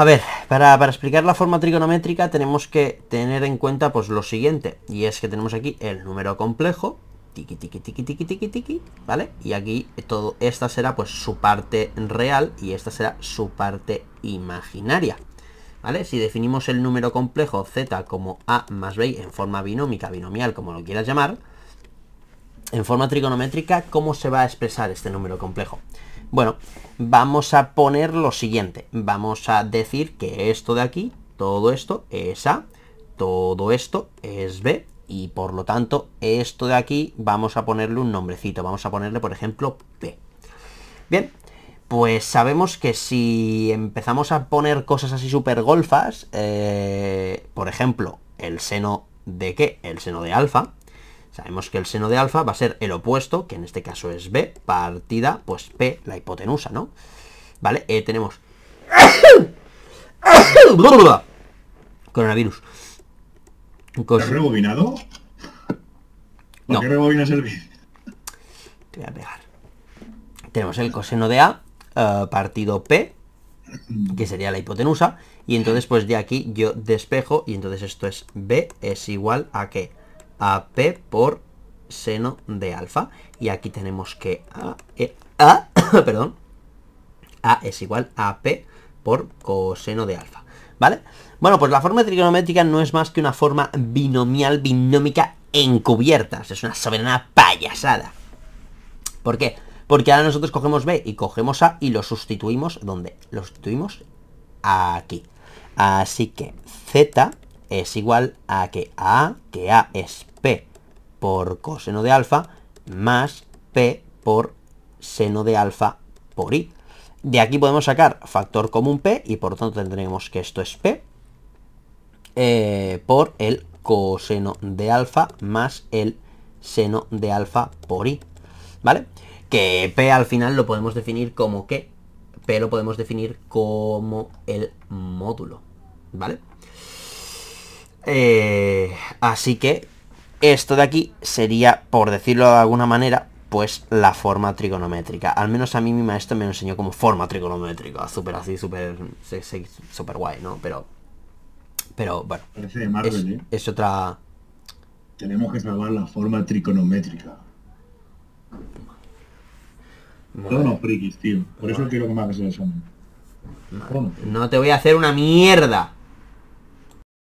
A ver, para, explicar la forma trigonométrica tenemos que tener en cuenta pues lo siguiente, y es que tenemos aquí el número complejo, tiqui tiqui tiqui tiqui tiqui ¿vale? Y aquí todo, esta será pues su parte real y esta será su parte imaginaria. ¿Vale? Si definimos el número complejo z como a más b en forma binómica, binomial, como lo quieras llamar, en forma trigonométrica cómo se va a expresar este número complejo. Bueno, vamos a poner lo siguiente. Vamos a decir que esto de aquí, todo esto es A, todo esto es B, y por lo tanto esto de aquí vamos a ponerle un nombrecito. Vamos a ponerle, por ejemplo, P. Bien, pues sabemos que si empezamos a poner cosas así súper golfas, eh, por ejemplo, el seno de qué? El seno de alfa, Sabemos que el seno de alfa va a ser el opuesto, que en este caso es b, partida, pues p, la hipotenusa, ¿no? ¿Vale? Eh, tenemos... Coronavirus. Cos... has rebobinado? ¿Por no. qué rebobinas el B? Te voy a pegar. Tenemos el coseno de A, eh, partido P, que sería la hipotenusa, y entonces pues de aquí yo despejo, y entonces esto es B es igual a qué? a P por seno de alfa. Y aquí tenemos que A, e, perdón, A es igual a P por coseno de alfa. ¿Vale? Bueno, pues la forma trigonométrica no es más que una forma binomial, binómica encubierta. es una soberana payasada. ¿Por qué? Porque ahora nosotros cogemos B y cogemos A y lo sustituimos, ¿dónde? Lo sustituimos aquí. Así que Z es igual a que A, que A es P por coseno de alfa, más P por seno de alfa por I. De aquí podemos sacar factor común P y por tanto tendremos que esto es P eh, por el coseno de alfa más el seno de alfa por I. ¿Vale? Que P al final lo podemos definir como que P lo podemos definir como el módulo. ¿Vale? Eh, así que esto de aquí sería, por decirlo de alguna manera, pues la forma trigonométrica. Al menos a mí mi maestro me lo enseñó como forma trigonométrica. super así, súper super guay, ¿no? Pero, pero bueno. ¿eh? es, otra... Tenemos que salvar la forma trigonométrica. unos tío. Por eso quiero que me hagas el No te voy a hacer una mierda.